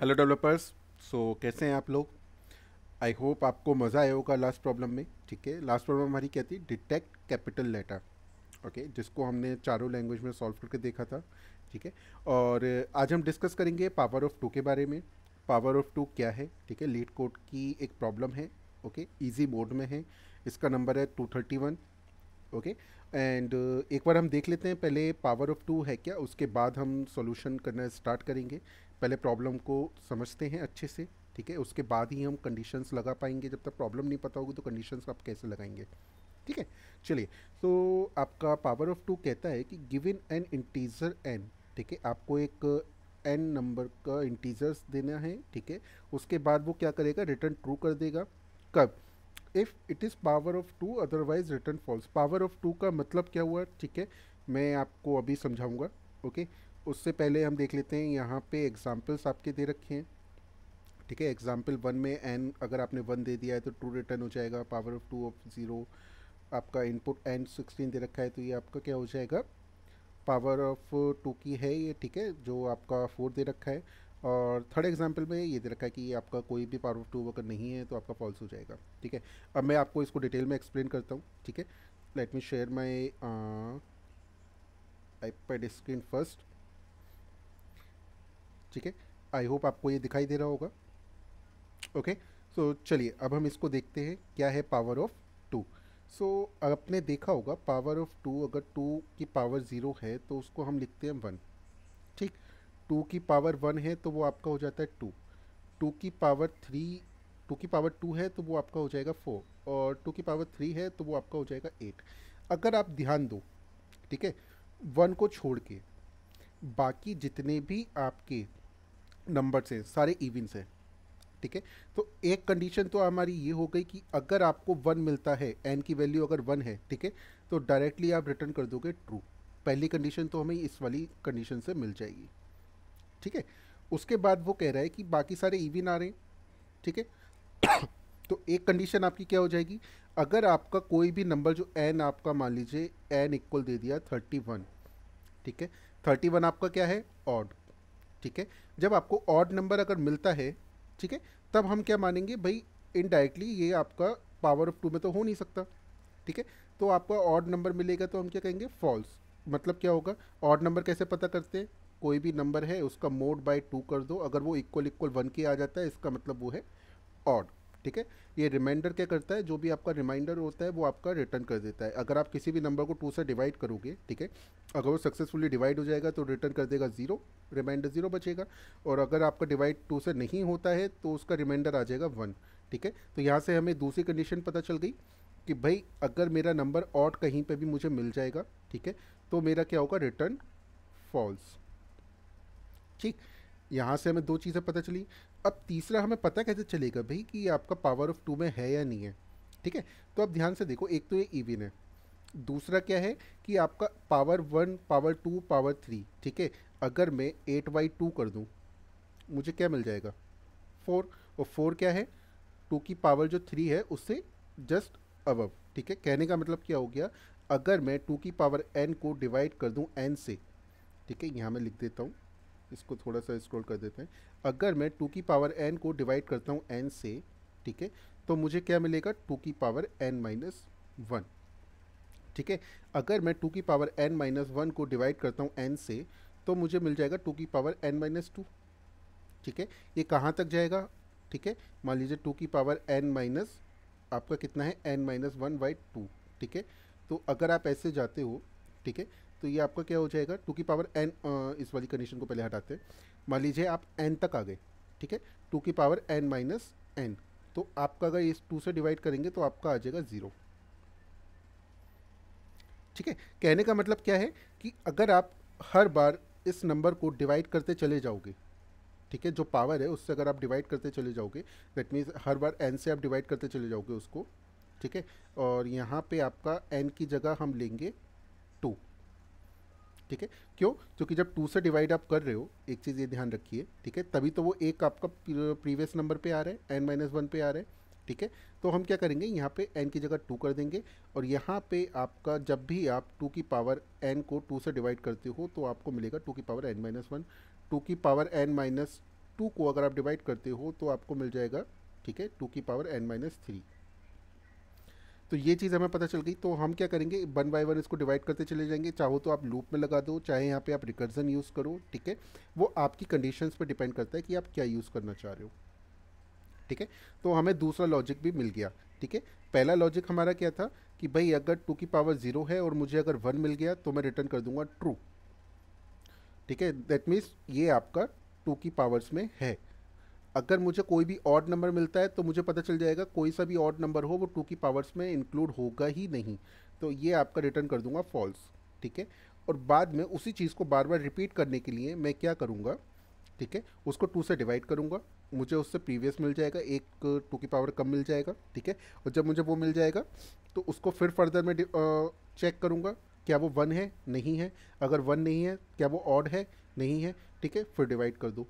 Hello developers सो कैसे हैं आप लोग आई होप आपको मज़ा आया होगा लास्ट प्रॉब्लम में ठीक है लास्ट प्रॉब्लम हमारी क्या थी डिटेक्ट कैपिटल लेटर ओके जिसको हमने चारों लैंग्वेज में सॉल्व करके देखा था ठीक है और uh, आज हम डिस्कस करेंगे पावर ऑफ टू के बारे में पावर ऑफ टू क्या है ठीक है लीड कोड की एक प्रॉब्लम है ओके ईजी मोड में है इसका नंबर है two thirty one okay and एक बार हम देख लेते हैं पहले पावर ऑफ टू है क्या उसके बाद हम सॉल्यूशन करना स्टार्ट करेंगे पहले प्रॉब्लम को समझते हैं अच्छे से ठीक है उसके बाद ही हम कंडीशंस लगा पाएंगे जब तक प्रॉब्लम नहीं पता होगी तो कंडीशंस आप कैसे लगाएंगे ठीक है चलिए तो आपका पावर ऑफ टू कहता है कि गिवन एन इंटीजर एन ठीक है आपको एक एन नंबर का इंटीजर्स देना है ठीक है उसके बाद वो क्या करेगा रिटर्न ट्रू कर देगा कब if it is power of two otherwise return false power of two का मतलब क्या हुआ ठीक है मैं आपको अभी समझाऊँगा ओके okay? उससे पहले हम देख लेते हैं यहाँ पे एग्ज़ाम्पल्स आपके दे रखे हैं ठीक है एग्ज़ाम्पल वन में एन अगर आपने वन दे दिया है तो टू रिटर्न हो जाएगा power of two of zero आपका इनपुट एन सिक्सटीन दे रखा है तो ये आपका क्या हो जाएगा पावर ऑफ टू की है ये ठीक है जो आपका फोर दे रखा है और थर्ड एग्जाम्पल में ये दे रखा है कि आपका कोई भी पावर ऑफ टू अगर नहीं है तो आपका फॉल्स हो जाएगा ठीक है अब मैं आपको इसको डिटेल में एक्सप्लेन करता हूँ ठीक है let me share my iPad screen first ठीक है आई होप आपको ये दिखाई दे रहा होगा ओके सो चलिए अब हम इसको देखते हैं क्या है पावर ऑफ टू सो आपने देखा होगा पावर ऑफ टू अगर टू की पावर ज़ीरो है तो उसको हम लिखते हैं वन ठीक टू की पावर वन है तो वो आपका हो जाता है टू टू की पावर थ्री टू की पावर टू है तो वो आपका हो जाएगा फोर और टू की पावर थ्री है तो वो आपका हो जाएगा एट अगर आप ध्यान दो ठीक है वन को छोड़ के बाकी जितने भी आपके नंबर से सारे इवेंट्स से ठीक है तो एक कंडीशन तो हमारी ये हो गई कि अगर आपको वन मिलता है एन की वैल्यू अगर वन है ठीक है तो डायरेक्टली आप रिटर्न कर दोगे ट्रू पहली कंडीशन तो हमें इस वाली कंडीशन से मिल जाएगी ठीक है उसके बाद वो कह रहा है कि बाकी सारे इवन आ रहे हैं ठीक है तो एक कंडीशन आपकी क्या हो जाएगी अगर आपका कोई भी नंबर जो एन आपका मान लीजिए एन इक्वल दे दिया थर्टी वन ठीक है थर्टी वन आपका क्या है ऑड ठीक है जब आपको ऑड नंबर अगर मिलता है ठीक है तब हम क्या मानेंगे भाई इनडायरेक्टली ये आपका पावर ऑफ टू में तो हो नहीं सकता ठीक है तो आपका ऑड नंबर मिलेगा तो हम क्या कहेंगे फॉल्स मतलब क्या होगा ऑड नंबर कैसे पता करते हैं कोई भी नंबर है उसका मोड बाय टू कर दो अगर वो इक्वल इक्वल वन के आ जाता है इसका मतलब वो है ऑड ठीक है ये रिमाइंडर क्या करता है जो भी आपका रिमाइंडर होता है वो आपका रिटर्न कर देता है अगर आप किसी भी नंबर को टू से डिवाइड करोगे ठीक है अगर वो सक्सेसफुली डिवाइड हो जाएगा तो रिटर्न कर देगा ज़ीरो रिमाइंडर ज़ीरो बचेगा और अगर आपका डिवाइड टू से नहीं होता है तो उसका रिमाइंडर आ जाएगा वन ठीक है तो यहाँ से हमें दूसरी कंडीशन पता चल गई कि भाई अगर मेरा नंबर ऑट कहीं पे भी मुझे मिल जाएगा ठीक है तो मेरा क्या होगा रिटर्न फॉल्स ठीक यहाँ से हमें दो चीज़ें पता चली अब तीसरा हमें पता कैसे चलेगा भाई कि आपका पावर ऑफ टू में है या नहीं है ठीक है तो आप ध्यान से देखो एक तो ये इविन e है दूसरा क्या है कि आपका power one power two power three ठीक है अगर मैं एट बाई टू कर दूँ मुझे क्या मिल जाएगा फोर और फोर क्या है टू की पावर जो थ्री है उससे जस्ट अबव ठीक है कहने का मतलब क्या हो गया अगर मैं टू की पावर एन को डिवाइड कर दूँ एन से ठीक है यहाँ मैं लिख देता हूँ इसको थोड़ा सा स्क्रॉल कर देते हैं अगर मैं टू की पावर एन को डिवाइड करता हूँ एन से ठीक है तो मुझे क्या मिलेगा टू की पावर एन माइनस वन ठीक है अगर मैं टू की पावर एन माइनस वन को डिवाइड करता हूँ एन से तो मुझे मिल जाएगा टू की पावर एन माइनस टू ठीक है ये कहाँ तक जाएगा ठीक है मान लीजिए टू की पावर एन माइनस आपका कितना है n minus one by two ठीक है तो अगर आप ऐसे जाते हो ठीक है तो ये आपका क्या हो जाएगा टू की पावर एन इस वाली कंडीशन को पहले हटाते हैं मान लीजिए आप एन तक आ गए ठीक है टू की पावर एन माइनस एन तो आपका अगर इस टू से डिवाइड करेंगे तो आपका आ जाएगा ज़ीरो ठीक है कहने का मतलब क्या है कि अगर आप हर बार इस नंबर को डिवाइड करते चले जाओगे ठीक है जो पावर है उससे अगर आप डिवाइड करते चले जाओगे दैट मीन्स हर बार एन से आप डिवाइड करते चले जाओगे उसको ठीक है और यहाँ पे आपका एन की जगह हम लेंगे टू ठीक है क्यों क्योंकि जब टू से डिवाइड आप कर रहे हो एक चीज़ ये ध्यान रखिए ठीक है तभी तो वो एक आपका प्रीवियस नंबर पे आ रहा है एन माइनस वन पे आ रहा है ठीक है तो हम क्या करेंगे यहाँ पे एन की जगह टू कर देंगे और यहाँ पे आपका जब भी आप टू की पावर एन को टू से डिवाइड करते हो तो आपको मिलेगा टू की power n minus one two की पावर एन माइनस टू को अगर आप डिवाइड करते हो तो आपको मिल जाएगा ठीक है टू की पावर एन माइनस थ्री तो ये चीज़ हमें पता चल गई तो हम क्या करेंगे वन बाय वन इसको डिवाइड करते चले जाएंगे चाहो तो आप लूप में लगा दो चाहे यहाँ पे आप रिकर्जन यूज़ करो ठीक है वो आपकी कंडीशंस पर डिपेंड करता है कि आप क्या यूज़ करना चाह रहे हो ठीक है तो हमें दूसरा लॉजिक भी मिल गया ठीक है पहला लॉजिक हमारा क्या था कि भाई अगर टू की पावर ज़ीरो है और मुझे अगर वन मिल गया तो मैं रिटर्न कर दूंगा ट्रू ठीक है दैट मीन्स ये आपका टू की पावर्स में है अगर मुझे कोई भी ऑड नंबर मिलता है तो मुझे पता चल जाएगा कोई सा भी ऑड नंबर हो वो टू की पावर्स में इंक्लूड होगा ही नहीं तो ये आपका रिटर्न कर दूंगा फॉल्स ठीक है और बाद में उसी चीज़ को बार बार रिपीट करने के लिए मैं क्या करूँगा ठीक है उसको टू से डिवाइड करूँगा मुझे उससे प्रीवियस मिल जाएगा एक टू की पावर कम मिल जाएगा ठीक है और जब मुझे वो मिल जाएगा तो उसको फिर फर्दर मैं चेक करूँगा क्या वो वन है नहीं है अगर वन नहीं है क्या वो ऑड है नहीं है ठीक है फिर डिवाइड कर दूँ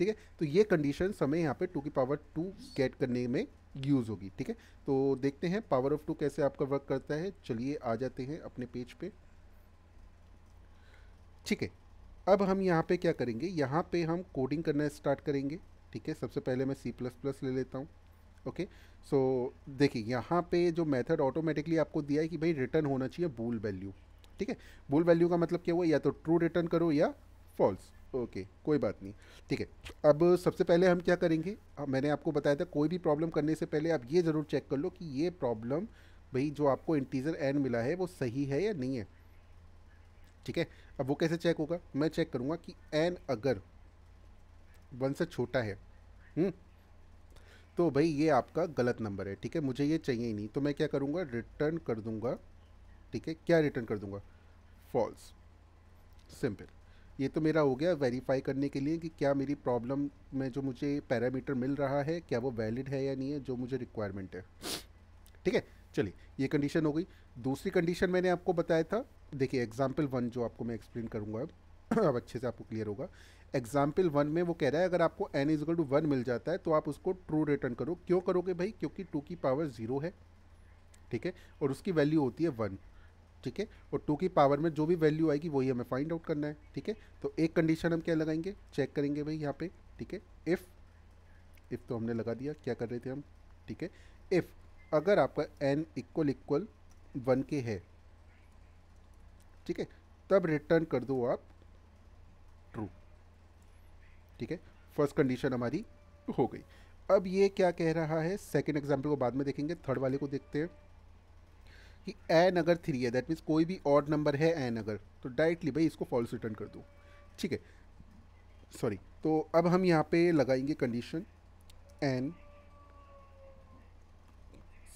ठीक है तो ये कंडीशन हमें यहाँ पे टू की पावर टू गेट करने में यूज़ होगी ठीक है तो देखते हैं पावर ऑफ टू कैसे आपका वर्क करता है चलिए आ जाते हैं अपने पेज पे ठीक है अब हम यहाँ पे क्या करेंगे यहाँ पे हम कोडिंग करना स्टार्ट करेंगे ठीक है सबसे पहले मैं सी प्लस प्लस ले लेता हूँ ओके सो देखिए यहाँ पे जो मेथड ऑटोमेटिकली आपको दिया है कि भाई रिटर्न होना चाहिए बूल वैल्यू ठीक है बूल वैल्यू का मतलब क्या हुआ या तो ट्रू रिटर्न करो या फॉल्स ओके कोई बात नहीं ठीक है अब सबसे पहले हम क्या करेंगे मैंने आपको बताया था कोई भी प्रॉब्लम करने से पहले आप ये ज़रूर चेक कर लो कि ये प्रॉब्लम भाई जो आपको इंटीजर एन मिला है वो सही है या नहीं है ठीक है अब वो कैसे चेक होगा मैं चेक करूँगा कि एन अगर वन से छोटा है हुँ? हम्म, तो भाई ये आपका गलत नंबर है ठीक है मुझे ये चाहिए ही नहीं तो मैं क्या करूँगा रिटर्न कर दूँगा ठीक है क्या रिटर्न कर दूँगा फॉल्स सिंपल ये तो मेरा हो गया वेरीफाई करने के लिए कि क्या मेरी प्रॉब्लम में जो मुझे पैरामीटर मिल रहा है क्या वो वैलिड है या नहीं है जो मुझे रिक्वायरमेंट है ठीक है चलिए ये कंडीशन हो गई दूसरी कंडीशन मैंने आपको बताया था देखिए एग्जाम्पल वन जो आपको मैं एक्सप्लेन करूँगा अब अब अच्छे से आपको क्लियर होगा एग्जाम्पल वन में वो कह रहा है अगर आपको एन इजगल टू वन मिल जाता है तो आप उसको ट्रू रिटर्न करो क्यों करोगे भाई क्योंकि टू की पावर ज़ीरो है ठीक है और उसकी वैल्यू होती है वन ठीक है और टू की पावर में जो भी वैल्यू आएगी वही हमें फाइंड आउट करना है ठीक है तो एक कंडीशन हम क्या लगाएंगे चेक करेंगे भाई यहाँ पे ठीक है इफ़ इफ़ तो हमने लगा दिया क्या कर रहे थे हम ठीक है इफ़ अगर आपका एन इक्वल इक्वल वन के है ठीक है तब रिटर्न कर दो आप ट्रू ठीक है फर्स्ट कंडीशन हमारी हो गई अब ये क्या कह रहा है सेकेंड एग्जाम्पल को बाद में देखेंगे थर्ड वाले को देखते हैं कि एन अगर थ्री है दैट मीन्स कोई भी ऑड नंबर है एन अगर तो डायरेक्टली भाई इसको फॉल्स रिटर्न कर दो ठीक है सॉरी तो अब हम यहाँ पे लगाएंगे कंडीशन एन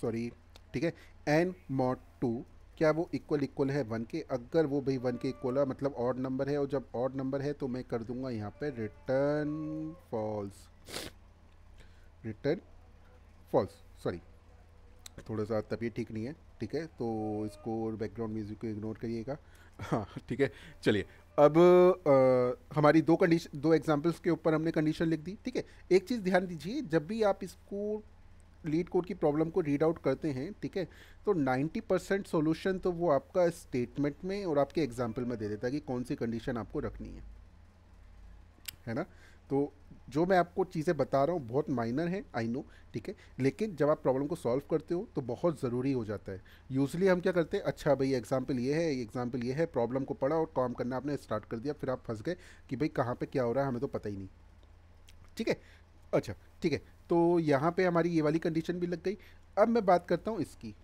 सॉरी ठीक है एन मॉड टू क्या वो इक्वल इक्वल है वन के अगर वो भाई वन के इक्वल है मतलब ऑड नंबर है और जब ऑड नंबर है तो मैं कर दूंगा यहाँ पे return false return false sorry थोड़ा सा तबीयत ठीक नहीं है ठीक है तो इसको बैकग्राउंड म्यूज़िक को इग्नोर करिएगा हाँ ठीक है चलिए अब आ, हमारी दो कंडीशन दो एग्जांपल्स के ऊपर हमने कंडीशन लिख दी ठीक है एक चीज़ ध्यान दीजिए जब भी आप इसको लीड कोड की प्रॉब्लम को रीड आउट करते हैं ठीक है तो 90 परसेंट सोल्यूशन तो वो आपका स्टेटमेंट में और आपके एग्जाम्पल में दे देता है कि कौन सी कंडीशन आपको रखनी है है ना तो जो मैं आपको चीज़ें बता रहा हूँ बहुत माइनर है आई नो ठीक है लेकिन जब आप प्रॉब्लम को सॉल्व करते हो तो बहुत ज़रूरी हो जाता है यूजली हम क्या करते हैं अच्छा भाई एग्जाम्पल ये है एग्जाम्पल ये है प्रॉब्लम को पढ़ा और काम करना आपने स्टार्ट कर दिया फिर आप फंस गए कि भाई कहाँ पर क्या हो रहा है हमें तो पता ही नहीं ठीक है अच्छा ठीक है तो यहाँ पर हमारी ये वाली कंडीशन भी लग गई अब मैं बात करता हूँ इसकी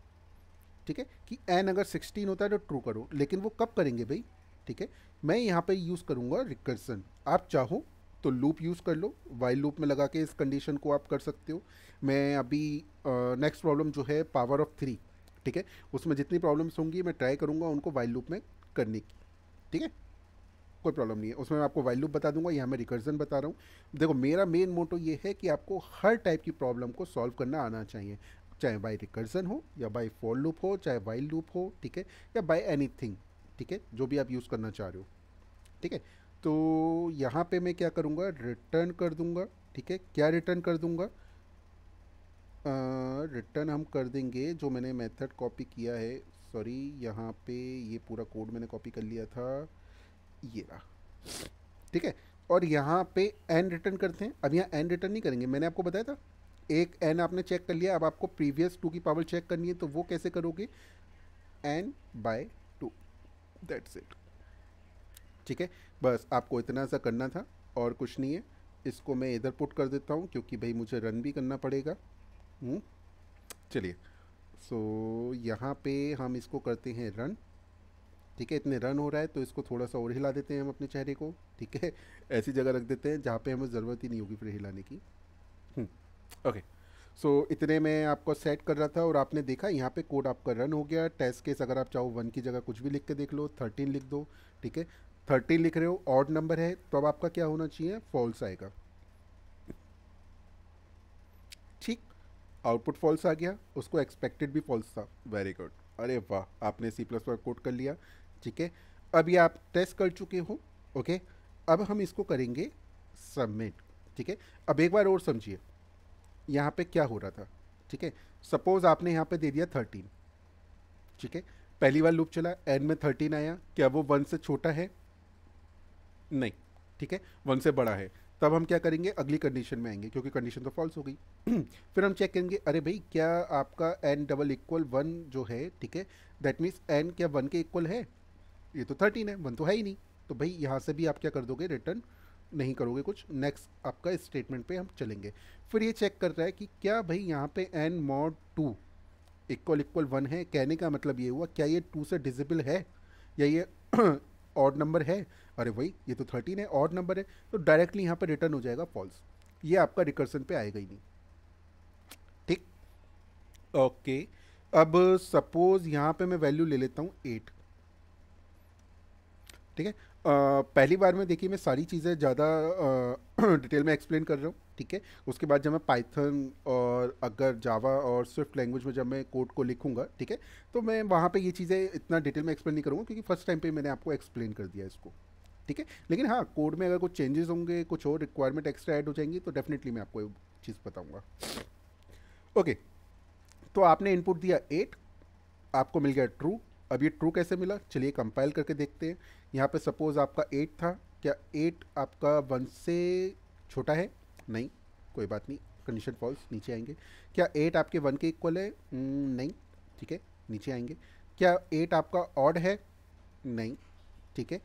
ठीक है कि एन अगर सिक्सटीन होता है तो ट्रू करो लेकिन वो कब करेंगे भाई ठीक है मैं यहाँ पे यूज़ करूँगा रिकर्सन आप चाहो तो लूप यूज़ कर लो वाइल लूप में लगा के इस कंडीशन को आप कर सकते हो मैं अभी नेक्स्ट प्रॉब्लम जो है पावर ऑफ थ्री ठीक है उसमें जितनी प्रॉब्लम्स होंगी मैं ट्राई करूँगा उनको वाइल लूप में करने की ठीक है कोई प्रॉब्लम नहीं है उसमें मैं आपको वाइल लूप बता दूंगा यहाँ मैं रिकर्जन बता रहा हूँ देखो मेरा मेन मोटो ये है कि आपको हर टाइप की प्रॉब्लम को सॉल्व करना आना चाहिए चाहे बाई रिकर्जन हो या बाई फॉर लूप हो चाहे वाइल लूप हो ठीक है या बाई एनी ठीक है जो भी आप यूज़ करना चाह रहे हो ठीक है तो यहाँ पे मैं क्या करूँगा रिटर्न कर दूँगा ठीक है क्या रिटर्न कर दूँगा रिटर्न हम कर देंगे जो मैंने मेथड कॉपी किया है सॉरी यहाँ पे ये पूरा कोड मैंने कॉपी कर लिया था ये रहा ठीक है और यहाँ पे एन रिटर्न करते हैं अब यहाँ एन रिटर्न नहीं करेंगे मैंने आपको बताया था एक एन आपने चेक कर लिया अब आपको प्रीवियस टू की पावर चेक करनी है तो वो कैसे करोगे n by two that's it ठीक है बस आपको इतना सा करना था और कुछ नहीं है इसको मैं इधर पुट कर देता हूँ क्योंकि भाई मुझे रन भी करना पड़ेगा हम्म। चलिए सो so, यहाँ पे हम इसको करते हैं रन ठीक है इतने रन हो रहा है तो इसको थोड़ा सा और हिला देते हैं हम अपने चेहरे को ठीक है ऐसी जगह रख देते हैं जहाँ पे हमें ज़रूरत ही नहीं होगी फिर हिलाने की ओके हम्म। सो so, इतने में आपको सेट कर रहा था और आपने देखा यहाँ पे कोड आपका रन हो गया टेस्ट केस अगर आप चाहो वन की जगह कुछ भी लिख के देख लो थर्टीन लिख दो ठीक है थर्टीन लिख रहे हो ऑड नंबर है तो अब आपका क्या होना चाहिए फॉल्स आएगा ठीक आउटपुट फॉल्स आ गया उसको एक्सपेक्टेड भी फॉल्स था वेरी गुड अरे वाह आपने सी प्लस कोड कर लिया ठीक है अब ये आप टेस्ट कर चुके हो ओके अब हम इसको करेंगे सबमिट ठीक है अब एक बार और समझिए यहाँ पे क्या हो रहा था ठीक है सपोज़ आपने यहाँ पे दे दिया थर्टीन ठीक है पहली बार लूप चला एंड में थर्टीन आया क्या वो वन से छोटा है नहीं ठीक है वन से बड़ा है तब हम क्या करेंगे अगली कंडीशन में आएंगे क्योंकि कंडीशन तो फॉल्स हो गई फिर हम चेक करेंगे अरे भाई क्या आपका एन डबल इक्वल वन जो है ठीक है दैट मीन्स एन क्या वन के इक्वल है ये तो थर्टीन है वन तो है ही नहीं तो भाई यहाँ से भी आप क्या कर दोगे रिटर्न नहीं करोगे कुछ नेक्स्ट आपका स्टेटमेंट पे हम चलेंगे फिर ये चेक कर रहा है कि क्या भाई यहाँ पे n mod two equal equal one है कहने का मतलब ये हुआ क्या ये टू से डिजिबल है या ये ऑड नंबर है अरे वही ये तो थर्टीन है और नंबर है तो डायरेक्टली यहाँ पर रिटर्न हो जाएगा फॉल्स ये आपका रिकर्सन पे आएगा ही नहीं ठीक ओके अब सपोज़ यहाँ पे मैं वैल्यू ले लेता हूँ एट ठीक है पहली बार में देखिए मैं सारी चीज़ें ज़्यादा डिटेल में एक्सप्लेन कर रहा हूँ ठीक है उसके बाद जब मैं पाइथन और अगर जावा और स्विफ्ट लैंग्वेज में जब मैं कोड को लिखूंगा ठीक है तो मैं वहाँ पे ये चीज़ें इतना डिटेल में एक्सप्लेन नहीं करूँगा क्योंकि फर्स्ट टाइम पे मैंने आपको एक्सप्लेन कर दिया इसको ठीक है लेकिन हाँ कोड में अगर कुछ चेंजेस होंगे कुछ और रिक्वायरमेंट एक्स्ट्रा ऐड हो जाएंगी तो डेफिनेटली मैं आपको चीज़ बताऊँगा ओके तो आपने इनपुट दिया एट आपको मिल गया ट्रू अब ये ट्रू कैसे मिला चलिए कंपाइल करके देखते हैं यहाँ पे सपोज़ आपका एट था क्या एट आपका वन से छोटा है नहीं कोई बात नहीं कंडीशन फॉल्स नीचे आएंगे क्या एट आपके वन के इक्वल है hmm, नहीं ठीक है नीचे आएंगे क्या एट आपका ऑड है नहीं ठीक है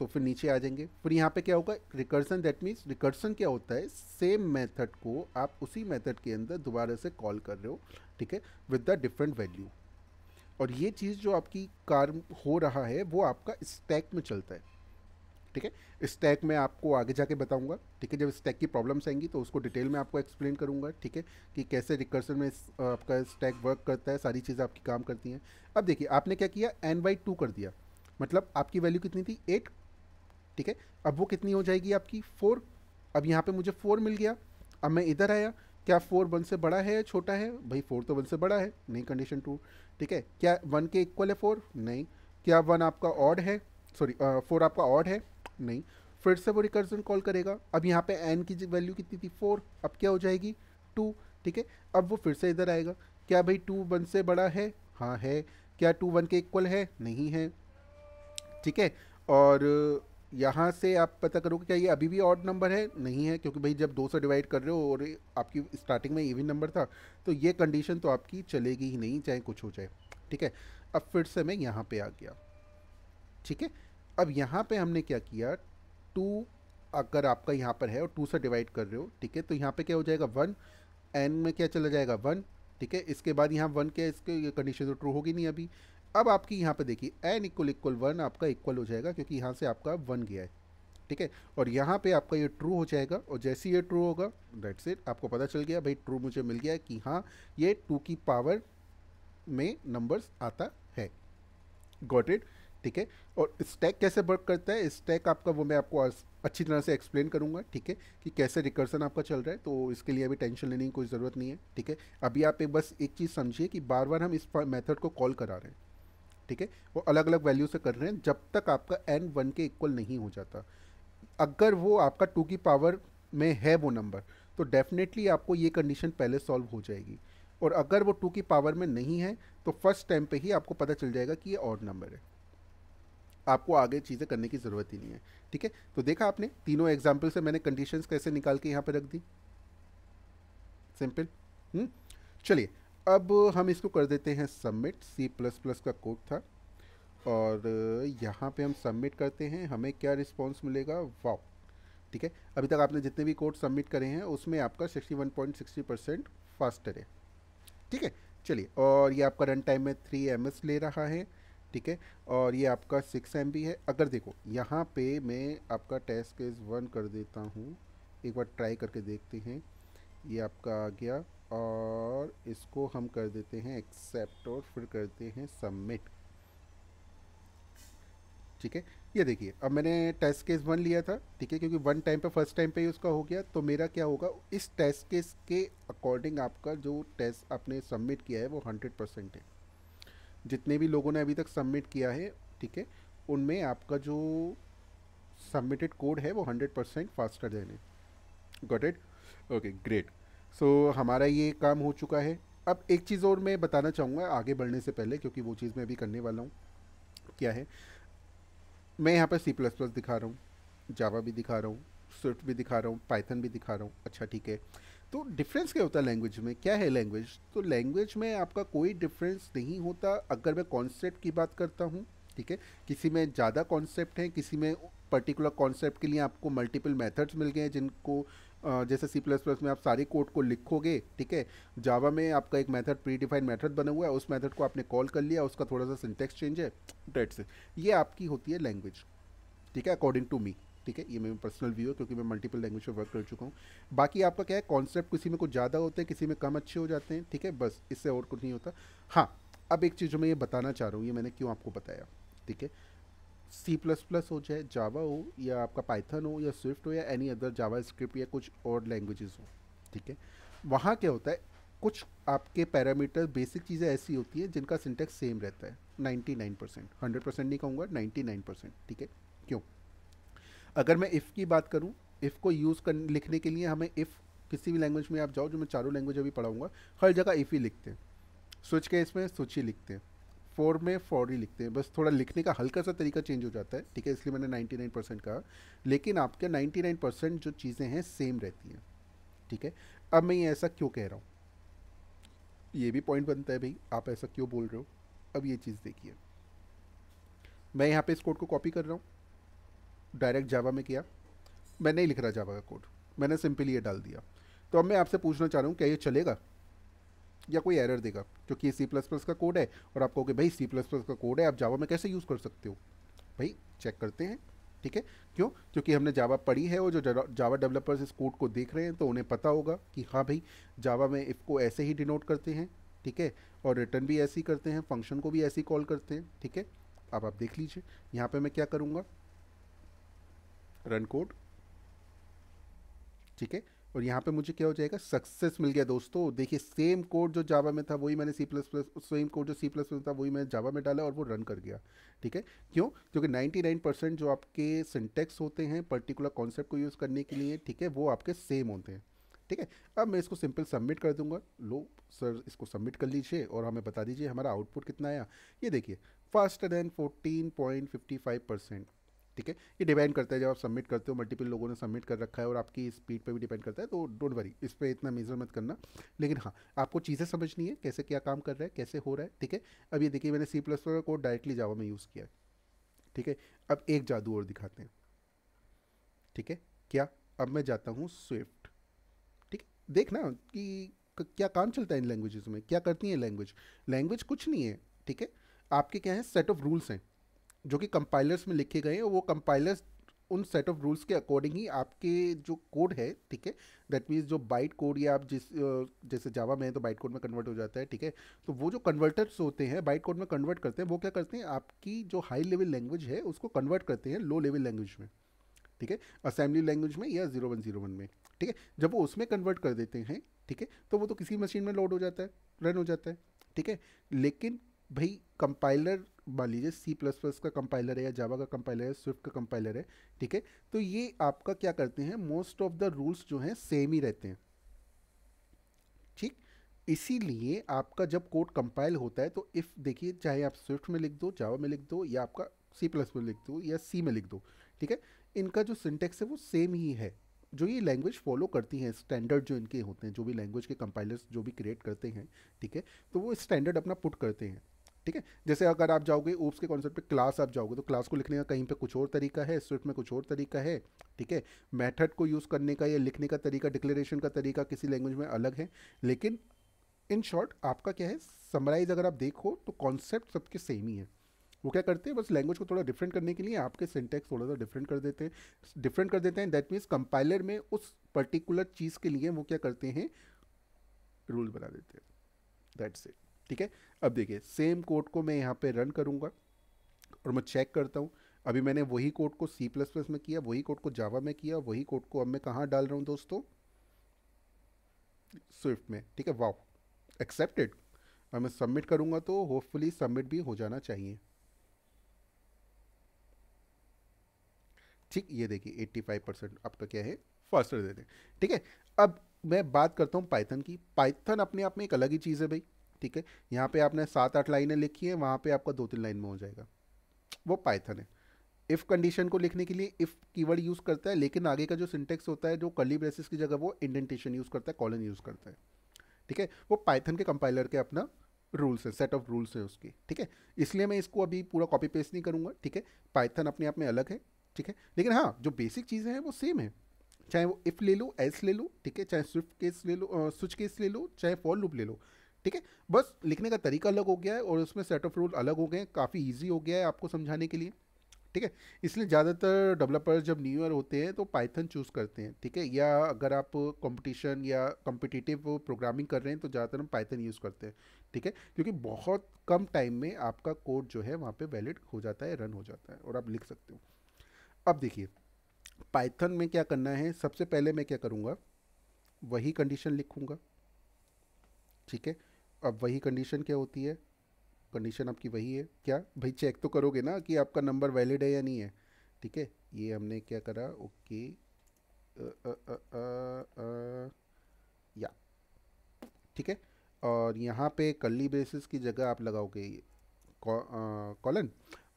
तो फिर नीचे आ जाएंगे फिर यहाँ पे क्या होगा रिकर्सन दैट मीन्स रिकर्सन क्या होता है सेम मेथड को आप उसी मेथड के अंदर दोबारा से कॉल कर रहे हो ठीक है विद द डिफरेंट वैल्यू और ये चीज़ जो आपकी कार हो रहा है वो आपका स्टैक में चलता है ठीक है स्टैक में आपको आगे जाके बताऊंगा ठीक है जब स्टैक की प्रॉब्लम्स आएंगी तो उसको डिटेल में आपको एक्सप्लेन करूंगा ठीक है कि कैसे रिकर्सन में आपका स्टैक वर्क करता है सारी चीज़ें आपकी काम करती हैं अब देखिए आपने क्या किया एन बाई टू कर दिया मतलब आपकी वैल्यू कितनी थी एट ठीक है अब वो कितनी हो जाएगी आपकी फोर अब यहाँ पे मुझे फोर मिल गया अब मैं इधर आया क्या फोर वन से बड़ा है या छोटा है भाई फोर तो वन से बड़ा है नहीं कंडीशन टू ठीक है क्या वन के इक्वल है फोर नहीं क्या वन आपका ऑड है सॉरी फोर uh, आपका ऑड है नहीं फिर से वो रिकर्जन कॉल करेगा अब यहाँ पे एन की वैल्यू कितनी थी फोर अब क्या हो जाएगी टू ठीक है अब वो फिर से इधर आएगा क्या भाई टू वन से बड़ा है हाँ है क्या टू वन के इक्वल है नहीं है ठीक है और यहाँ से आप पता करोगे क्या ये अभी भी ऑड नंबर है नहीं है क्योंकि भाई जब 200 डिवाइड कर रहे हो और आपकी स्टार्टिंग में इवन नंबर था तो ये कंडीशन तो आपकी चलेगी ही नहीं चाहे कुछ हो जाए ठीक है अब फिर से मैं यहाँ पे आ गया ठीक है अब यहाँ पे हमने क्या किया टू अगर आपका यहाँ पर है और टू से डिवाइड कर रहे हो ठीक है तो यहाँ पर क्या हो जाएगा वन एन में क्या चला जाएगा वन ठीक है इसके बाद यहाँ वन के इसके कंडीशन तो ट्रू होगी नहीं अभी अब आपकी यहाँ पे देखिए एन इक्वल इक्वल वन आपका इक्वल हो जाएगा क्योंकि यहाँ से आपका वन गया है ठीक है और यहाँ पे आपका ये ट्रू हो जाएगा और जैसे ही ये ट्रू होगा डेट सेट आपको पता चल गया भाई ट्रू मुझे मिल गया कि हाँ ये टू की पावर में नंबर्स आता है गॉट इट ठीक है और स्टैक कैसे वर्क करता है स्टैक आपका वो मैं आपको अच्छी तरह से एक्सप्लेन करूँगा ठीक है कि कैसे रिकर्सन आपका चल रहा है तो इसके लिए अभी टेंशन लेने की कोई ज़रूरत नहीं है ठीक है अभी आप एक बस एक चीज़ समझिए कि बार बार हम इस मेथड को कॉल करा रहे हैं ठीक है वो अलग अलग वैल्यू से कर रहे हैं जब तक आपका एन वन के इक्वल नहीं हो जाता अगर वो आपका टू की पावर में है वो नंबर तो डेफिनेटली आपको ये कंडीशन पहले सॉल्व हो जाएगी और अगर वो टू की पावर में नहीं है तो फर्स्ट टाइम पे ही आपको पता चल जाएगा कि ये और नंबर है आपको आगे चीज़ें करने की ज़रूरत ही नहीं है ठीक है तो देखा आपने तीनों एग्जाम्पल से मैंने कंडीशंस कैसे निकाल के यहाँ पर रख दी सिंपल हम्म? चलिए अब हम इसको कर देते हैं सबमिट सी प्लस प्लस का कोड था और यहाँ पे हम सबमिट करते हैं हमें क्या रिस्पांस मिलेगा वाओ ठीक है अभी तक आपने जितने भी कोड सबमिट करे हैं उसमें आपका 61.60 परसेंट फास्टर है ठीक है चलिए और ये आपका रन टाइम में थ्री एम ले रहा है ठीक है और ये आपका सिक्स एम है अगर देखो यहाँ पे मैं आपका टेस्ट केस वन कर देता हूँ एक बार ट्राई करके देखते हैं ये आपका आ गया और इसको हम कर देते हैं एक्सेप्ट और फिर करते हैं सबमिट ठीक है ये देखिए अब मैंने टेस्ट केस वन लिया था ठीक है क्योंकि वन टाइम पे फर्स्ट टाइम पे ही उसका हो गया तो मेरा क्या होगा इस टेस्ट केस के अकॉर्डिंग आपका जो टेस्ट आपने सबमिट किया है वो हंड्रेड परसेंट है जितने भी लोगों ने अभी तक सबमिट किया है ठीक है उनमें आपका जो सबमिटेड कोड है वो hundred percent faster than got it okay great so हमारा ये काम हो चुका है अब एक चीज़ और मैं बताना चाहूँगा आगे बढ़ने से पहले क्योंकि वो चीज़ मैं अभी करने वाला हूँ क्या है मैं यहाँ पर सी प्लस प्लस दिखा रहा हूँ जावा भी दिखा रहा हूँ स्विफ्ट भी दिखा रहा हूँ पाइथन भी दिखा रहा हूँ अच्छा ठीक है तो डिफरेंस क्या होता है लैंग्वेज में क्या है लैंग्वेज तो लैंग्वेज में आपका कोई डिफरेंस नहीं होता अगर मैं कॉन्सेप्ट की बात करता हूँ ठीक है किसी में ज़्यादा कॉन्सेप्ट हैं किसी में पर्टिकुलर कॉन्सेप्ट के लिए आपको मल्टीपल मेथड्स मिल गए हैं जिनको जैसे सी प्लस प्लस में आप सारे कोड को लिखोगे ठीक है जावा में आपका एक मेथड प्री डिफाइंड मैथड बना हुआ है उस मेथड को आपने कॉल कर लिया उसका थोड़ा सा सिंटेक्स चेंज है डेट से ये आपकी होती है लैंग्वेज ठीक है अकॉर्डिंग टू मी ठीक है ये मेरा पर्सनल व्यू है क्योंकि मैं मल्टीपल लैंग्वेज में वर्क कर चुका हूँ बाकी आपका क्या है कॉन्सेप्ट किसी में कुछ ज़्यादा होते हैं किसी में कम अच्छे हो जाते हैं ठीक है बस इससे और कुछ नहीं होता हाँ अब एक चीज़ जो मैं ये बताना चाह रहा हूँ ये मैंने क्यों आपको बताया ठीक है सी प्लस प्लस हो चाहे जावा हो या आपका पाइथन हो या स्विफ्ट हो या एनी अदर जावा स्क्रिप्ट या कुछ और लैंग्वेजेस हो ठीक है वहाँ क्या होता है कुछ आपके पैरामीटर बेसिक चीज़ें ऐसी होती हैं जिनका सिंटेक्स सेम रहता है 99 परसेंट हंड्रेड परसेंट नहीं कहूँगा 99 परसेंट ठीक है क्यों अगर मैं इफ़ की बात करूँ इफ़ को यूज़ कर लिखने के लिए हमें इफ़ किसी भी लैंग्वेज में आप जाओ जो मैं चारों लैंग्वेज अभी पढ़ाऊँगा हर जगह इफ़ ही लिखते हैं स्विच के इसमें स्विच ही लिखते हैं फोर में ही लिखते हैं बस थोड़ा लिखने का हल्का सा तरीका चेंज हो जाता है ठीक है इसलिए मैंने नाइन्टी नाइन परसेंट कहा लेकिन आपके नाइन्टी नाइन परसेंट जो चीज़ें हैं सेम रहती हैं ठीक है अब मैं ये ऐसा क्यों कह रहा हूँ ये भी पॉइंट बनता है भाई आप ऐसा क्यों बोल रहे हो अब ये चीज़ देखिए मैं यहाँ पे इस कोड को कॉपी कर रहा हूँ डायरेक्ट जावा में किया मैं नहीं लिख रहा जावा का कोड मैंने सिंपली ये डाल दिया तो अब मैं आपसे पूछना चाह रहा हूँ क्या ये चलेगा या कोई एरर देगा क्योंकि ये सी प्लस प्लस का कोड है और आप कहोगे भाई सी प्लस प्लस का कोड है आप जावा में कैसे यूज़ कर सकते हो भाई चेक करते हैं ठीक है क्यों क्योंकि हमने जावा पढ़ी है और जो जावा डेवलपर्स इस कोड को देख रहे हैं तो उन्हें पता होगा कि हाँ भाई जावा में इफ़ को ऐसे ही डिनोट करते हैं ठीक है और रिटर्न भी ऐसे ही करते हैं फंक्शन को भी ऐसे ही कॉल करते हैं ठीक है अब आप देख लीजिए यहाँ पे मैं क्या करूँगा रन कोड ठीक है और यहाँ पे मुझे क्या हो जाएगा सक्सेस मिल गया दोस्तों देखिए सेम कोड जो जावा में था वही मैंने C plus plus same code जो सी प्लस प्लस था वही मैंने जावा में डाला और वो रन कर गया ठीक है क्यों क्योंकि 99 परसेंट जो आपके सिंटेक्स होते हैं पर्टिकुलर कॉन्सेप्ट को यूज़ करने के लिए ठीक है वो आपके सेम होते हैं ठीक है अब मैं इसको सिंपल सबमिट कर दूंगा लो सर इसको सबमिट कर लीजिए और हमें बता दीजिए हमारा आउटपुट कितना आया ये देखिए faster than fourteen point fifty five percent ठीक है ये डिपेंड करता है जब आप सबमिट करते हो मल्टीपल लोगों ने सबमिट कर रखा है और आपकी स्पीड पर भी डिपेंड करता है तो डोंट वरी इस पर इतना मेजर मत करना लेकिन हाँ आपको चीज़ें समझनी है कैसे क्या काम कर रहा है कैसे हो रहा है ठीक है अब ये देखिए मैंने सी प्लस का कोड डायरेक्टली जावा में यूज़ किया है ठीक है अब एक जादू और दिखाते हैं ठीक है क्या अब मैं जाता हूँ स्विफ्ट ठीक देखना कि क्या काम चलता है इन लैंग्वेजेस में क्या करती है लैंग्वेज लैंग्वेज कुछ नहीं है ठीक है आपके क्या है सेट ऑफ रूल्स हैं जो कि कंपाइलर्स में लिखे गए हैं वो कंपाइलर्स उन सेट ऑफ रूल्स के अकॉर्डिंग ही आपके जो कोड है ठीक है दैट मीन्स जो बाइट कोड या आप जिस जैसे जावा में है तो बाइट कोड में कन्वर्ट हो जाता है ठीक है तो वो जो कन्वर्टर्स होते हैं बाइट कोड में कन्वर्ट करते हैं वो क्या करते हैं आपकी जो हाई लेवल लैंग्वेज है उसको कन्वर्ट करते हैं लो लेवल लैंग्वेज में ठीक है असेंबली लैंग्वेज में या जीरो वन जीरो वन में ठीक है जब वो उसमें कन्वर्ट कर देते हैं ठीक है तो वो तो किसी मशीन में लोड हो जाता है रन हो जाता है ठीक है लेकिन भाई कंपाइलर मान लीजिए सी प्लस प्लस का कंपाइलर है या जावा का कंपाइलर है स्विफ्ट का कंपाइलर है ठीक है तो ये आपका क्या करते हैं मोस्ट ऑफ द रूल्स जो हैं सेम ही रहते हैं ठीक इसीलिए आपका जब कोड कंपाइल होता है तो इफ़ देखिए चाहे आप स्विफ्ट में लिख दो जावा में लिख दो या आपका सी प्लस में लिख दो या सी में लिख दो ठीक है इनका जो सिंटेक्स है वो सेम ही है जो ये लैंग्वेज फॉलो करती हैं स्टैंडर्ड जो इनके होते हैं जो भी लैंग्वेज के कंपाइलर्स जो भी क्रिएट करते हैं ठीक है तो वो स्टैंडर्ड अपना पुट करते हैं ठीक है जैसे अगर आप जाओगे ओप्स के कॉन्सेप्ट पे क्लास आप जाओगे तो क्लास को लिखने का कहीं पे कुछ और तरीका है स्विफ्ट में कुछ और तरीका है ठीक है मेथड को यूज़ करने का या लिखने का तरीका डिक्लेरेशन का तरीका किसी लैंग्वेज में अलग है लेकिन इन शॉर्ट आपका क्या है समराइज अगर आप देखो तो कॉन्सेप्ट सबके सेम ही है वो क्या करते हैं बस लैंग्वेज को थोड़ा डिफरेंट करने के लिए आपके सिंटेक्स थोड़ा सा डिफरेंट कर देते हैं डिफरेंट कर देते हैं दैट मीन्स कंपाइलर में उस पर्टिकुलर चीज़ के लिए वो क्या करते हैं रूल बना देते हैं दैट्स इट ठीक है अब देखिए सेम कोड को मैं यहाँ पे रन करूँगा और मैं चेक करता हूँ अभी मैंने वही कोड को सी प्लस प्लस में किया वही कोड को जावा में किया वही कोड को अब मैं कहाँ डाल रहा हूँ दोस्तों स्विफ्ट में ठीक है वाओ एक्सेप्टेड और मैं सबमिट करूँगा तो होपफुली सबमिट भी हो जाना चाहिए ठीक ये देखिए 85 परसेंट आपका क्या है फास्टर दे दें ठीक है अब मैं बात करता हूँ पाइथन की पाइथन अपने आप में एक अलग ही चीज़ है भाई ठीक है यहाँ पे आपने सात आठ लाइनें लिखी हैं वहाँ पे आपका दो तीन लाइन में हो जाएगा वो पाइथन है इफ़ कंडीशन को लिखने के लिए इफ़ कीवर्ड यूज़ करता है लेकिन आगे का जो सिंटेक्स होता है जो कर्ली ब्रेसिस की जगह वो इंडेंटेशन यूज़ करता है कॉलन यूज़ करता है ठीक है वो पाइथन के कंपाइलर के अपना रूल्स है सेट ऑफ रूल्स है उसकी ठीक है इसलिए मैं इसको अभी पूरा कॉपी पेस्ट नहीं करूँगा ठीक है पाइथन अपने आप में अलग है ठीक है लेकिन हाँ जो बेसिक चीज़ें हैं वो सेम है चाहे वो इफ़ ले लो एस ले लो ठीक है चाहे स्विफ्ट केस ले लो स्विच केस ले लो चाहे फॉर लूप ले लो ठीक है बस लिखने का तरीका अलग हो गया है और उसमें सेट ऑफ रूल अलग हो गए हैं काफ़ी ईजी हो गया है आपको समझाने के लिए ठीक है इसलिए ज़्यादातर डेवलपर्स जब न्यू ईयर होते हैं तो पाइथन चूज़ करते हैं ठीक है या अगर आप कंपटीशन या कम्पिटिटिव प्रोग्रामिंग कर रहे हैं तो ज़्यादातर हम पाइथन यूज़ करते हैं ठीक है क्योंकि बहुत कम टाइम में आपका कोड जो है वहाँ पे वैलिड हो जाता है रन हो जाता है और आप लिख सकते हो अब देखिए पाइथन में क्या करना है सबसे पहले मैं क्या करूँगा वही कंडीशन लिखूँगा ठीक है अब वही कंडीशन क्या होती है कंडीशन आपकी वही है क्या भाई चेक तो करोगे ना कि आपका नंबर वैलिड है या नहीं है ठीक है ये हमने क्या करा ओके या ठीक है और यहाँ पे कल्ली बेसिस की जगह आप लगाओगे कॉलन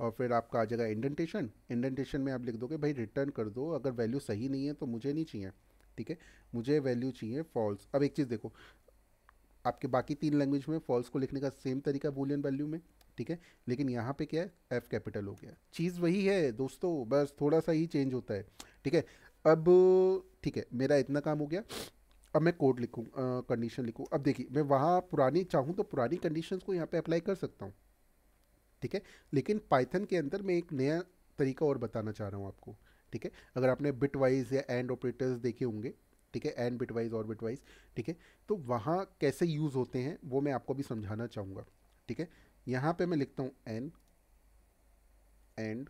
और फिर आपका आ जाएगा इंडेंटेशन इंडेंटेशन में आप लिख दोगे भाई रिटर्न कर दो अगर वैल्यू सही नहीं है तो मुझे नहीं चाहिए ठीक है मुझे वैल्यू चाहिए फॉल्स अब एक चीज़ देखो आपके बाकी तीन लैंग्वेज में फॉल्स को लिखने का सेम तरीका बोलियन वैल्यू में ठीक है लेकिन यहाँ पे क्या है एफ कैपिटल हो गया चीज़ वही है दोस्तों बस थोड़ा सा ही चेंज होता है ठीक है अब ठीक है मेरा इतना काम हो गया अब मैं कोड लिखूँ कंडीशन लिखूँ अब देखिए मैं वहाँ पुरानी चाहूँ तो पुरानी कंडीशन को यहाँ पर अप्लाई कर सकता हूँ ठीक है लेकिन पाइथन के अंदर मैं एक नया तरीका और बताना चाह रहा हूँ आपको ठीक है अगर आपने बिट वाइज या एंड ऑपरेटर्स देखे होंगे ठीक है एंड बिटवाइज और बिटवाइज ठीक है तो वहाँ कैसे यूज़ होते हैं वो मैं आपको भी समझाना चाहूँगा ठीक है यहाँ पे मैं लिखता हूँ n and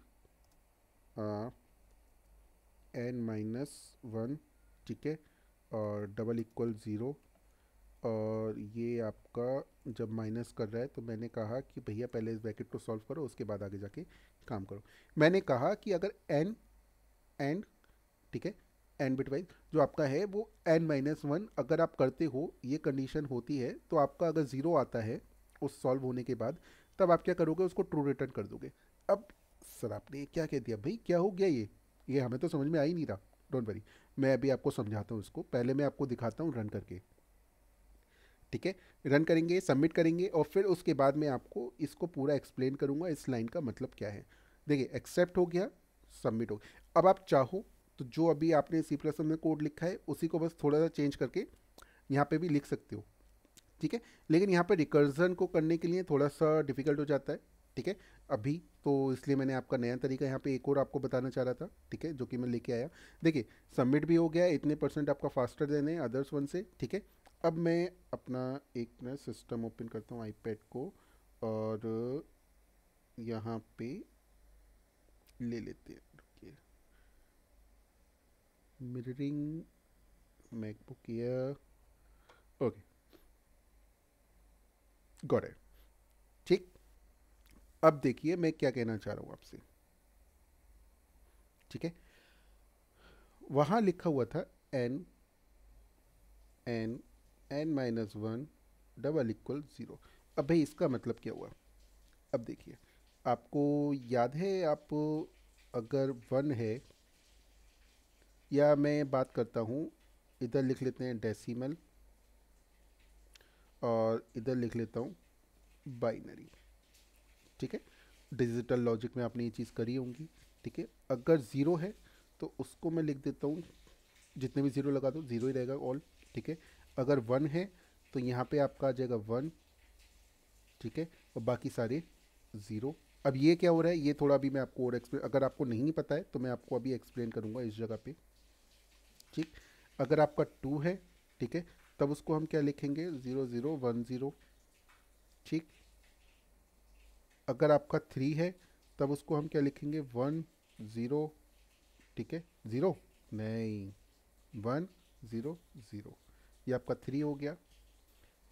n minus one ठीक है और डबल इक्वल ज़ीरो और ये आपका जब माइनस कर रहा है तो मैंने कहा कि भैया पहले इस ब्रैकेट को सॉल्व करो उसके बाद आगे जाके काम करो मैंने कहा कि अगर एन एंड ठीक है एन बिट वाइज जो आपका है वो एन माइनस वन अगर आप करते हो ये कंडीशन होती है तो आपका अगर ज़ीरो आता है उस सॉल्व होने के बाद तब आप क्या करोगे उसको ट्रू रिटर्न कर दोगे अब सर आपने क्या कह दिया भाई क्या हो गया ये ये हमें तो समझ में आ ही नहीं रहा डोंट वरी मैं अभी आपको समझाता हूँ इसको पहले मैं आपको दिखाता हूँ रन करके ठीक है रन करेंगे सबमिट करेंगे और फिर उसके बाद मैं आपको इसको पूरा एक्सप्लेन करूँगा इस लाइन का मतलब क्या है देखिए एक्सेप्ट हो गया सबमिट हो गया अब आप चाहो तो जो अभी आपने सी प्लस में कोड लिखा है उसी को बस थोड़ा सा चेंज करके यहाँ पे भी लिख सकते हो ठीक है लेकिन यहाँ पे रिकर्जन को करने के लिए थोड़ा सा डिफ़िकल्ट हो जाता है ठीक है अभी तो इसलिए मैंने आपका नया तरीका यहाँ पे एक और आपको बताना चाह रहा था ठीक है जो कि मैं लेके आया देखिए सबमिट भी हो गया इतने परसेंट आपका फास्टर देने अदर्स वन से ठीक है अब मैं अपना एक मैं सिस्टम ओपन करता हूँ आईपैड को और यहाँ पे ले लेते हैं mirroring MacBook Air. Okay. गॉड है ठीक अब देखिए मैं क्या कहना चाह रहा हूँ आपसे ठीक है वहाँ लिखा हुआ था n n n minus one double equal zero अब भाई इसका मतलब क्या हुआ अब देखिए आपको याद है आप अगर वन है या मैं बात करता हूँ इधर लिख लेते हैं डेसिमल और इधर लिख लेता हूँ बाइनरी ठीक है डिजिटल लॉजिक में आपने ये चीज़ करी होंगी ठीक है अगर ज़ीरो है तो उसको मैं लिख देता हूँ जितने भी ज़ीरो लगा दो ज़ीरो ही रहेगा ऑल ठीक है अगर वन है तो यहाँ पे आपका आ जाएगा वन ठीक है और बाकी सारे ज़ीरो अब ये क्या हो रहा है ये थोड़ा अभी मैं आपको और एक्सप्लेन अगर आपको नहीं पता है तो मैं आपको अभी एक्सप्लेन करूँगा इस जगह पर ठीक अगर आपका टू है ठीक है तब उसको हम क्या लिखेंगे ज़ीरो ज़ीरो वन ज़ीरो ठीक अगर आपका थ्री है तब उसको हम क्या लिखेंगे वन ज़ीरो ठीक है ज़ीरो नहीं वन ज़ीरो ज़ीरो ये आपका थ्री हो गया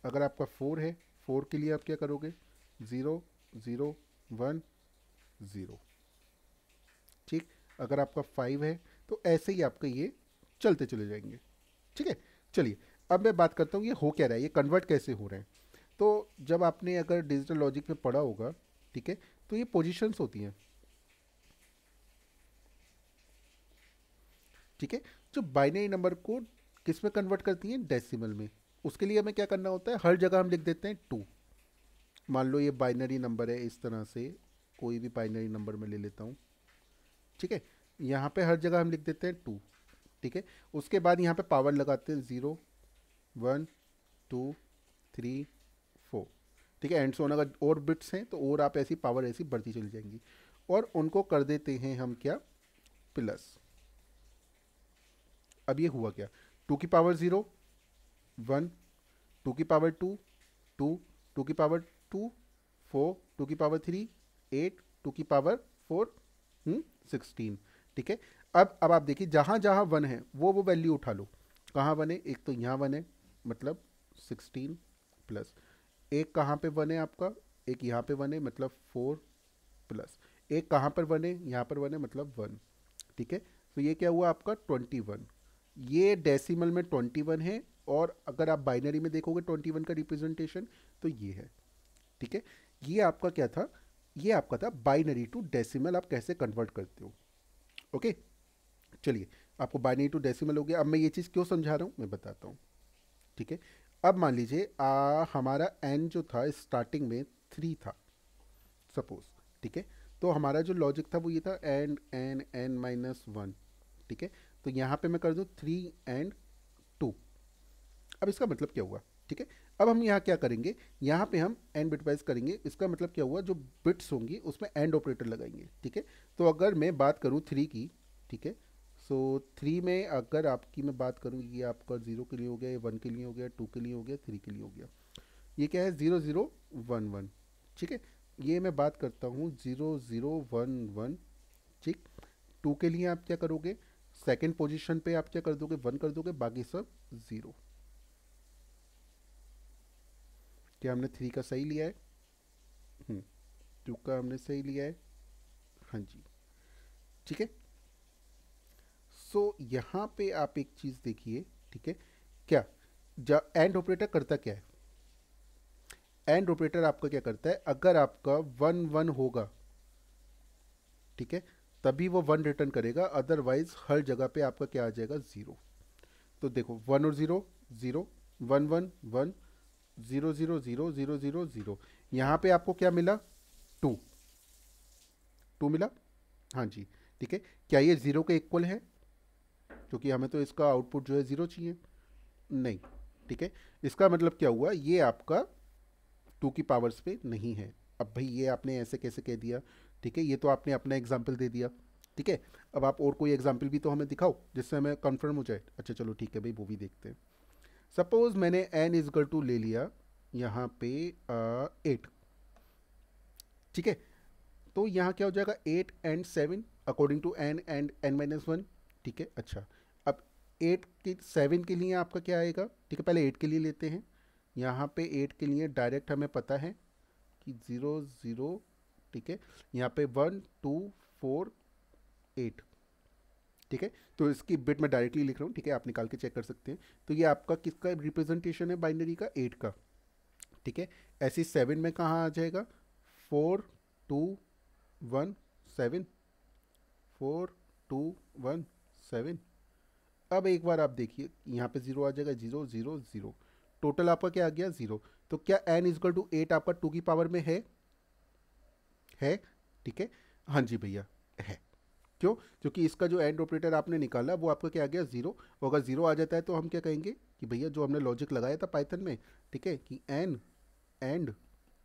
अगर आपका फोर है फोर के लिए आप क्या करोगे ज़ीरो ज़ीरो वन ज़ीरो ठीक अगर आपका फाइव है तो ऐसे ही आपका ये चलते चले जाएंगे ठीक है चलिए अब मैं बात करता हूँ ये हो क्या रहा है ये कन्वर्ट कैसे हो रहे हैं तो जब आपने अगर डिजिटल लॉजिक में पढ़ा होगा ठीक है तो ये पोजिशंस होती हैं ठीक है जो बाइनरी नंबर को किस में कन्वर्ट करती हैं डेसिमल में उसके लिए हमें क्या करना होता है हर जगह हम लिख देते हैं टू मान लो ये बाइनरी नंबर है इस तरह से कोई भी बाइनरी नंबर में ले लेता हूँ ठीक है यहाँ पे हर जगह हम लिख देते हैं टू ठीक है उसके बाद यहाँ पे पावर लगाते हैं zero one two three four ठीक है एंड सोन अगर और बिट्स हैं तो और आप ऐसी पावर ऐसी बढ़ती चली जाएंगी और उनको कर देते हैं हम क्या प्लस अब ये हुआ क्या टू की पावर ज़ीरो वन टू की पावर टू टू टू की पावर टू फोर टू की पावर थ्री एट टू की पावर फोर सिक्सटीन ठीक है अब अब आप देखिए जहाँ जहाँ वन है वो वो वैल्यू उठा लो कहाँ वन है एक तो यहाँ वन है मतलब सिक्सटीन प्लस एक कहाँ पे वन है आपका एक यहाँ पे वन है मतलब फोर प्लस एक कहाँ पर वन है यहाँ पर वन है मतलब वन ठीक है तो ये क्या हुआ आपका ट्वेंटी वन ये डेसिमल में ट्वेंटी वन है और अगर आप बाइनरी में देखोगे ट्वेंटी वन का रिप्रेजेंटेशन तो ये है ठीक है ये आपका क्या था ये आपका था बाइनरी टू डेसिमल आप कैसे कन्वर्ट करते हो ओके चलिए आपको बाइनरी टू डेसिमल हो गया अब मैं ये चीज़ क्यों समझा रहा हूँ मैं बताता हूँ ठीक है अब मान लीजिए हमारा एन जो था स्टार्टिंग में थ्री था सपोज ठीक है तो हमारा जो लॉजिक था वो ये था and n n minus one ठीक है तो यहाँ पे मैं कर दूँ थ्री एंड टू अब इसका मतलब क्या हुआ ठीक है अब हम यहाँ क्या करेंगे यहाँ पे हम एंड बिटवाइज करेंगे इसका मतलब क्या हुआ जो बिट्स होंगी उसमें एंड ऑपरेटर लगाएंगे ठीक है तो अगर मैं बात करूँ थ्री की ठीक है सो so, थ्री में अगर आपकी मैं बात करूँ ये आपका ज़ीरो के लिए हो गया ये वन के लिए हो गया टू के लिए हो गया थ्री के लिए हो गया ये क्या है ज़ीरो ज़ीरो वन वन ठीक है ये मैं बात करता हूँ ज़ीरो ज़ीरो वन वन ठीक टू के लिए आप क्या करोगे सेकेंड पोजिशन पर आप क्या कर दोगे वन कर दोगे बाकी सब ज़ीरो क्या हमने थ्री का सही लिया है टू हम्म, का हमने सही लिया है हाँ जी ठीक है सो so, यहाँ पे आप एक चीज़ देखिए ठीक है क्या एंड ऑपरेटर करता क्या है एंड ऑपरेटर आपका क्या करता है अगर आपका वन वन होगा ठीक है तभी वो वन रिटर्न करेगा अदरवाइज हर जगह पे आपका क्या आ जाएगा ज़ीरो तो देखो वन और zero zero one one one zero zero zero zero zero zero यहाँ पे आपको क्या मिला टू टू मिला हाँ जी ठीक है क्या ये ज़ीरो के इक्वल है क्योंकि हमें तो इसका आउटपुट जो है ज़ीरो चाहिए नहीं ठीक है इसका मतलब क्या हुआ ये आपका टू की पावर्स पे नहीं है अब भाई ये आपने ऐसे कैसे कह दिया ठीक है ये तो आपने अपना एग्जाम्पल दे दिया ठीक है अब आप और कोई एग्जाम्पल भी तो हमें दिखाओ जिससे हमें कन्फर्म हो जाए अच्छा चलो ठीक है भाई वो भी देखते हैं सपोज मैंने एन इजगल टू ले लिया यहाँ पे एट ठीक है तो यहाँ क्या हो जाएगा eight and seven according to n and n minus one ठीक है अच्छा एट की सेवन के लिए आपका क्या आएगा ठीक है पहले एट के लिए लेते हैं यहाँ पे एट के लिए डायरेक्ट हमें पता है कि ज़ीरो ज़ीरो ठीक है यहाँ पे वन टू फोर एट ठीक है तो इसकी बिट मैं डायरेक्टली लिख रहा हूँ ठीक है आप निकाल के चेक कर सकते हैं तो ये आपका किसका रिप्रेजेंटेशन है बाइनरी का एट का ठीक है ऐसे सेवन में कहाँ आ जाएगा four two one seven four two one seven अब एक बार आप देखिए यहाँ पे जीरो आ जाएगा जीरो जीरो जीरो टोटल आपका क्या आ गया जीरो तो क्या एन इजकल टू एट आपका टू की पावर में है है ठीक है हाँ जी भैया है क्यों क्योंकि इसका जो एंड ऑपरेटर आपने निकाला वो आपका क्या आ गया जीरो अगर जीरो आ जाता है तो हम क्या कहेंगे कि भैया जो हमने लॉजिक लगाया था पाइथन में ठीक है कि n and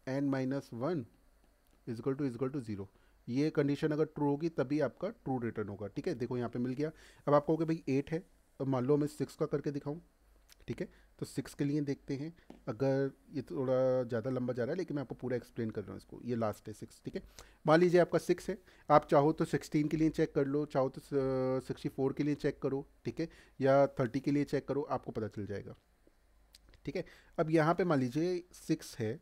n minus one is equal to is equal to zero ये कंडीशन अगर ट्रू होगी तभी आपका ट्रू रिटर्न होगा ठीक है देखो यहाँ पे मिल गया अब आप कहोगे भाई एट है मान लो मैं सिक्स का करके दिखाऊँ ठीक है तो सिक्स के लिए देखते हैं अगर ये थोड़ा ज़्यादा लंबा जा रहा है लेकिन मैं आपको पूरा एक्सप्लेन कर रहा हूँ इसको ये लास्ट है सिक्स ठीक है मान लीजिए आपका सिक्स है आप चाहो तो सिक्सटीन के लिए चेक कर लो चाहो तो सिक्सटी फोर के लिए चेक करो ठीक है या थर्टी के लिए चेक करो आपको पता चल जाएगा ठीक है अब यहाँ पर मान लीजिए सिक्स है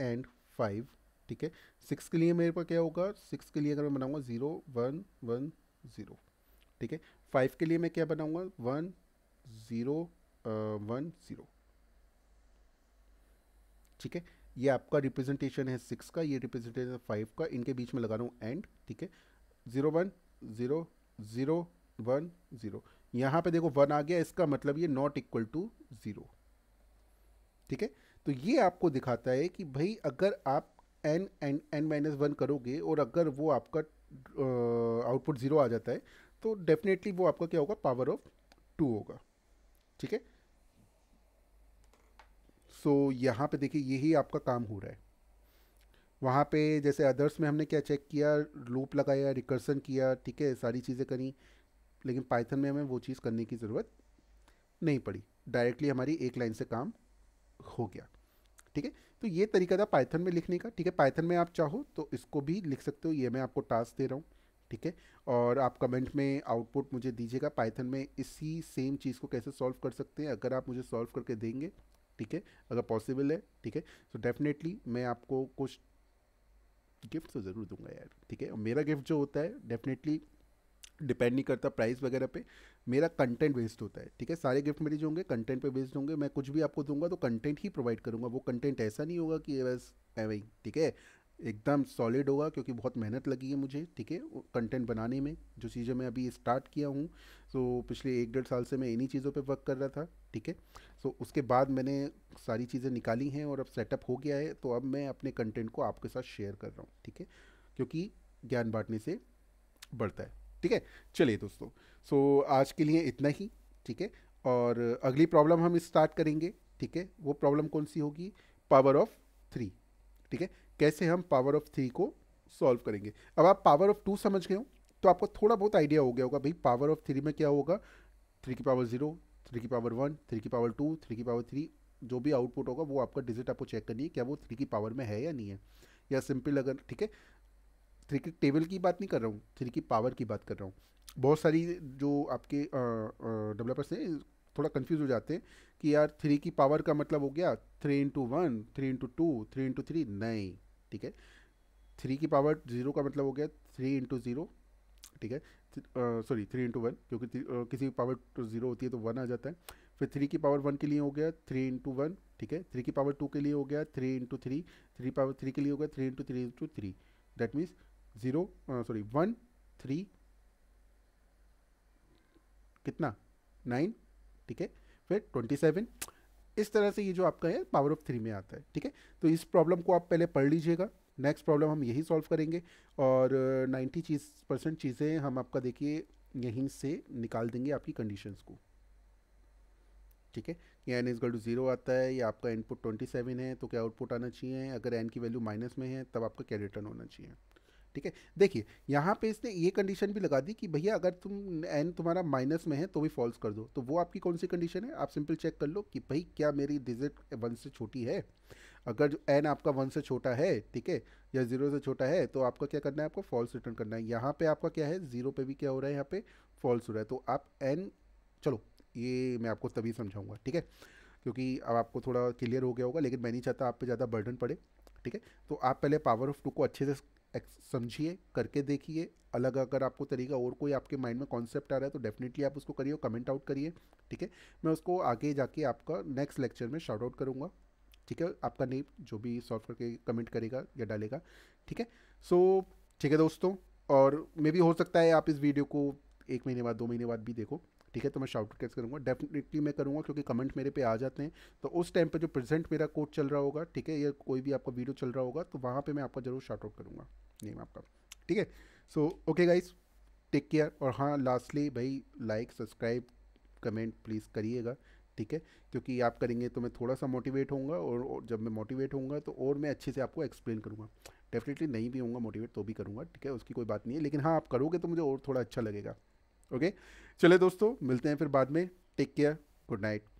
एंड फाइव ठीक है सिक्स के लिए मेरे पास क्या होगा सिक्स के लिए अगर मैं बनाऊँगा ज़ीरो वन वन ज़ीरो ठीक है फाइव के लिए मैं क्या बनाऊंगा वन ज़ीरो वन ज़ीरो ठीक है ये आपका रिप्रेजेंटेशन है सिक्स का ये रिप्रेजेंटेशन फाइव का इनके बीच में लगा रहा हूँ एंड ठीक है zero one zero zero one zero यहाँ पे देखो वन आ गया इसका मतलब ये नॉट इक्वल टू ज़ीरो ठीक है तो ये आपको दिखाता है कि भाई अगर आप n n n minus one करोगे और अगर वो आपका आउटपुट ज़ीरो आ जाता है तो डेफिनेटली वो आपका क्या होगा पावर ऑफ टू होगा ठीक है सो यहाँ पे देखिए यही आपका काम हो रहा है वहाँ पे जैसे अदर्स में हमने क्या चेक किया लूप लगाया रिकर्सन किया ठीक है सारी चीज़ें करी लेकिन पाइथन में हमें वो चीज़ करने की ज़रूरत नहीं पड़ी डायरेक्टली हमारी एक लाइन से काम हो गया ठीक है तो ये तरीका था पाइथन में लिखने का ठीक है पाइथन में आप चाहो तो इसको भी लिख सकते हो ये मैं आपको टास्क दे रहा हूँ ठीक है और आप कमेंट में आउटपुट मुझे दीजिएगा पाइथन में इसी सेम चीज़ को कैसे सॉल्व कर सकते हैं अगर आप मुझे सॉल्व करके देंगे ठीक है अगर पॉसिबल है ठीक है सो डेफिनेटली मैं आपको कुछ गिफ्ट तो ज़रूर दूंगा यार ठीक है मेरा गिफ्ट जो होता है डेफिनेटली डिपेंड नहीं करता प्राइस वगैरह पे मेरा कंटेंट बेस्ड होता है ठीक है सारे गिफ्ट मेरे जो होंगे कंटेंट पे बेस्ड होंगे मैं कुछ भी आपको दूंगा तो कंटेंट ही प्रोवाइड करूंगा वो कंटेंट ऐसा नहीं होगा कि बस एवं ठीक है एकदम सॉलिड होगा क्योंकि बहुत मेहनत लगी है मुझे ठीक है कंटेंट बनाने में जो चीज़ें मैं अभी स्टार्ट किया हूँ सो तो पिछले एक डेढ़ साल से मैं इन्हीं चीज़ों पे वर्क कर रहा था ठीक है सो उसके बाद मैंने सारी चीज़ें निकाली हैं और अब सेटअप हो गया है तो अब मैं अपने कंटेंट को आपके साथ शेयर कर रहा हूँ ठीक है क्योंकि ज्ञान बांटने से बढ़ता है ठीक है चलिए दोस्तों सो आज के लिए इतना ही ठीक है और अगली प्रॉब्लम हम स्टार्ट करेंगे ठीक है वो प्रॉब्लम कौन सी होगी पावर ऑफ थ्री ठीक है कैसे हम पावर ऑफ थ्री को सॉल्व करेंगे अब आप पावर ऑफ टू समझ गए हो तो आपको थोड़ा बहुत आइडिया हो गया होगा भाई पावर ऑफ थ्री में क्या होगा थ्री की पावर ज़ीरो थ्री की पावर वन थ्री की पावर टू थ्री की पावर थ्री जो भी आउटपुट होगा वो आपका डिजिट आपको चेक करनी है क्या वो थ्री की पावर में है या नहीं है या सिंपल अगर ठीक है थ्री की टेबल की बात नहीं कर रहा हूँ थ्री की पावर की बात कर रहा हूँ बहुत सारी जो आपके डेवलपर्स हैं थोड़ा कंफ्यूज हो जाते हैं कि यार थ्री की पावर का मतलब हो गया three into one three into two three into three नहीं ठीक है थ्री की पावर जीरो का मतलब हो गया थ्री इंटू ज़ीरो ठीक है सॉरी थ्री इंटू वन क्योंकि किसी की पावर ज़ीरो होती है तो वन आ जाता है फिर थ्री की पावर वन के लिए हो गया थ्री इंटू वन ठीक है थ्री की पावर टू के लिए हो गया three into three three power three के लिए हो गया three into three into three that means zero sorry one three कितना नाइन ठीक है फिर ट्वेंटी सेवन इस तरह से ये जो आपका है पावर ऑफ थ्री में आता है ठीक है तो इस प्रॉब्लम को आप पहले पढ़ लीजिएगा नेक्स्ट प्रॉब्लम हम यही सॉल्व करेंगे और नाइन्टी चीज परसेंट चीज़ें हम आपका देखिए यहीं से निकाल देंगे आपकी कंडीशंस को ठीक है या एन इजगल टू ज़ीरो आता है या आपका इनपुट ट्वेंटी सेवन है तो क्या आउटपुट आना चाहिए अगर एन की वैल्यू माइनस में है तब आपका क्या रिटर्न होना चाहिए ठीक है देखिए यहाँ पे इसने ये कंडीशन भी लगा दी कि भैया अगर तुम एन तुम्हारा माइनस में है तो भी फॉल्स कर दो तो वो आपकी कौन सी कंडीशन है आप सिंपल चेक कर लो कि भाई क्या मेरी डिजिट वन से छोटी है अगर जो एन आपका वन से छोटा है ठीक है या जीरो से छोटा है तो आपका क्या करना है आपको फॉल्स रिटर्न करना है यहाँ पर आपका क्या है जीरो पर भी क्या हो रहा है यहाँ पर फॉल्स हो रहा है तो आप एन चलो ये मैं आपको तभी समझाऊंगा ठीक है क्योंकि अब आपको थोड़ा क्लियर हो गया होगा लेकिन मैं नहीं चाहता आप पे ज़्यादा बर्डन पड़े ठीक है तो आप पहले पावर ऑफ टू को अच्छे से समझिए करके देखिए अलग अगर आपको तरीका और कोई आपके माइंड में कॉन्सेप्ट आ रहा है तो डेफिनेटली आप उसको करिए कमेंट आउट करिए ठीक है मैं उसको आगे जाके आपका नेक्स्ट लेक्चर में शॉर्ट आउट करूँगा ठीक है आपका नेम जो भी सॉल्व करके कमेंट करेगा या डालेगा ठीक है सो ठीक है दोस्तों और मे भी हो सकता है आप इस वीडियो को एक महीने बाद दो महीने बाद भी देखो ठीक है तो मैं शाउट कैसे करूँगा डेफिनेटली मैं करूँगा क्योंकि कमेंट मेरे पे आ जाते हैं तो उस टाइम पर जो प्रेजेंट मेरा कोड चल रहा होगा ठीक है या कोई भी आपका वीडियो चल रहा होगा तो वहाँ पर मैं आपका जरूर शार्ट आउट करूँगा नेम आपका ठीक है so okay guys take care और हाँ लास्टली भाई लाइक सब्सक्राइब कमेंट प्लीज़ करिएगा ठीक है क्योंकि आप करेंगे तो मैं थोड़ा सा मोटिवेट होऊंगा और, जब मैं मोटिवेट होऊंगा तो और मैं अच्छे से आपको एक्सप्लेन करूँगा डेफिनेटली नहीं भी होऊंगा मोटिवेट तो भी करूँगा ठीक है उसकी कोई बात नहीं है लेकिन हाँ आप करोगे तो मुझे और थोड़ा अच्छा लगेगा ओके चले दोस्तों मिलते हैं फिर बाद में टेक केयर गुड नाइट